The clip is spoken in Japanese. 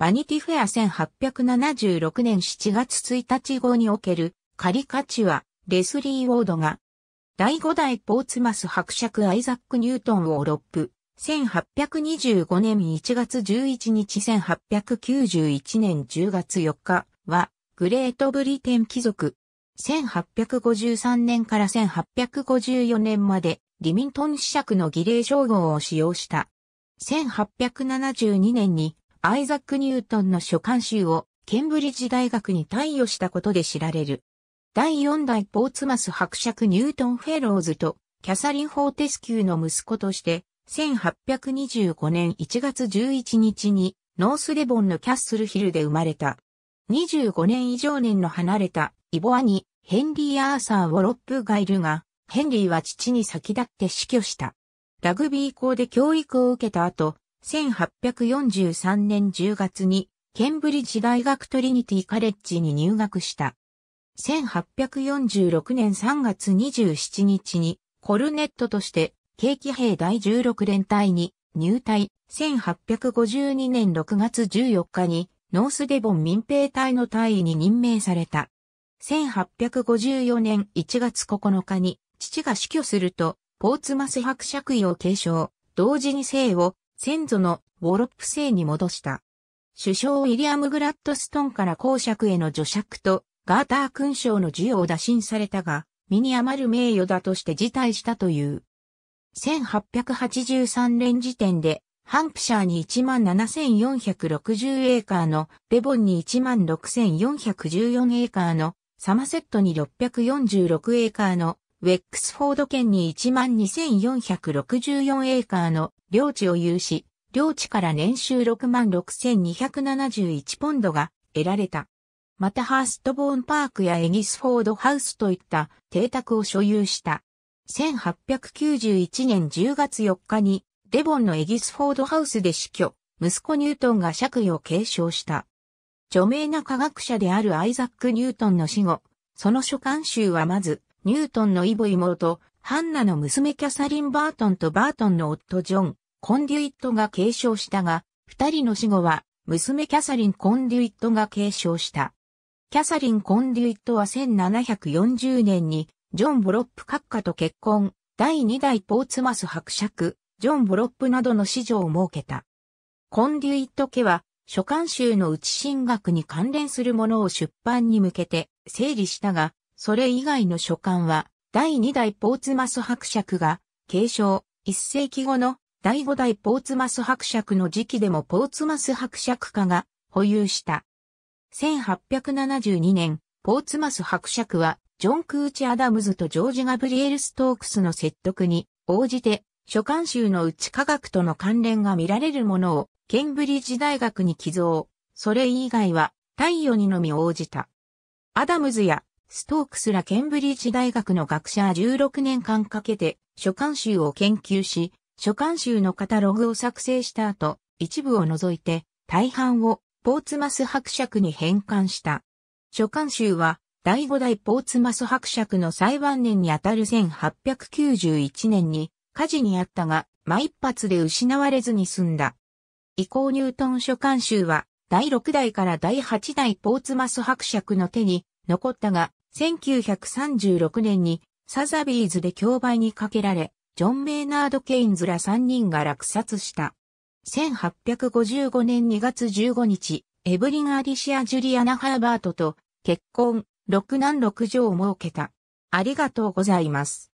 バニティフェア1876年7月1日号におけるカリカチュア、レスリー・ウォードが、第5代ポーツマス伯爵アイザック・ニュートンをロップ、1825年1月11日1891年10月4日は、グレートブリテン貴族。1853年から1854年まで、リミントン子爵の儀礼称号を使用した。1872年にアイザック・ニュートンの書簡集をケンブリッジ大学に貸与したことで知られる。第四代ポーツマス伯爵ニュートン・フェローズとキャサリン・フォーテスキューの息子として、1825年1月11日にノースレボンのキャッスルヒルで生まれた。25年以上年の離れたイボアニ、ヘンリー・アーサー・ウォロップがいるが、ヘンリーは父に先立って死去した。ラグビー校で教育を受けた後、1843年10月にケンブリッジ大学トリニティカレッジに入学した。1846年3月27日にコルネットとして景気兵第16連隊に入隊。1852年6月14日にノースデボン民兵隊の隊員に任命された。1854年1月9日に父が死去すると、ポーツマス伯爵位を継承、同時に姓を先祖のウォロップ姓に戻した。首相ウィリアム・グラッドストンから公爵への助爵とガーター勲章の授与を打診されたが、身に余る名誉だとして辞退したという。1883年時点で、ハンプシャーに17,460エーカーの、デボンに16,414エーカーの、サマセットに646エーカーの、ウェックスフォード県に12,464エーカーの領地を有し、領地から年収66,271ポンドが得られた。またハーストボーンパークやエギスフォードハウスといった邸宅を所有した。1891年10月4日にデボンのエギスフォードハウスで死去、息子ニュートンが爵位を継承した。著名な科学者であるアイザック・ニュートンの死後、その書簡集はまず、ニュートンのイボ妹、ハンナの娘キャサリン・バートンとバートンの夫ジョン、コンデュイットが継承したが、二人の死後は、娘キャサリン・コンデュイットが継承した。キャサリン・コンデュイットは1740年に、ジョン・ボロップ閣下と結婚、第二代ポーツマス伯爵、ジョン・ボロップなどの子女を設けた。コンデュイット家は、書簡集の内進学に関連するものを出版に向けて整理したが、それ以外の書簡は、第二代ポーツマス伯爵が、継承、一世紀後の第五代ポーツマス伯爵の時期でもポーツマス伯爵家が保有した。1872年、ポーツマス伯爵は、ジョン・クーチ・アダムズとジョージ・ガブリエル・ストークスの説得に応じて、書簡集の内科学との関連が見られるものを、ケンブリッジ大学に寄贈、それ以外は、太陽にのみ応じた。アダムズや、ストークスらケンブリッジ大学の学者16年間かけて、書簡集を研究し、書簡集のカタログを作成した後、一部を除いて、大半をポーツマス伯爵に返還した。書簡集は、第五代ポーツマス伯爵の裁判年にあたる1891年に火事にあったが、ま一発で失われずに済んだ。以降ニュートン書簡集は、第6代から第8代ポーツマス伯爵の手に残ったが、1936年にサザビーズで競売にかけられ、ジョン・メイナード・ケインズら3人が落札した。1855年2月15日、エブリン・アディシア・ジュリアナ・ハーバートと結婚、6男6女を設けた。ありがとうございます。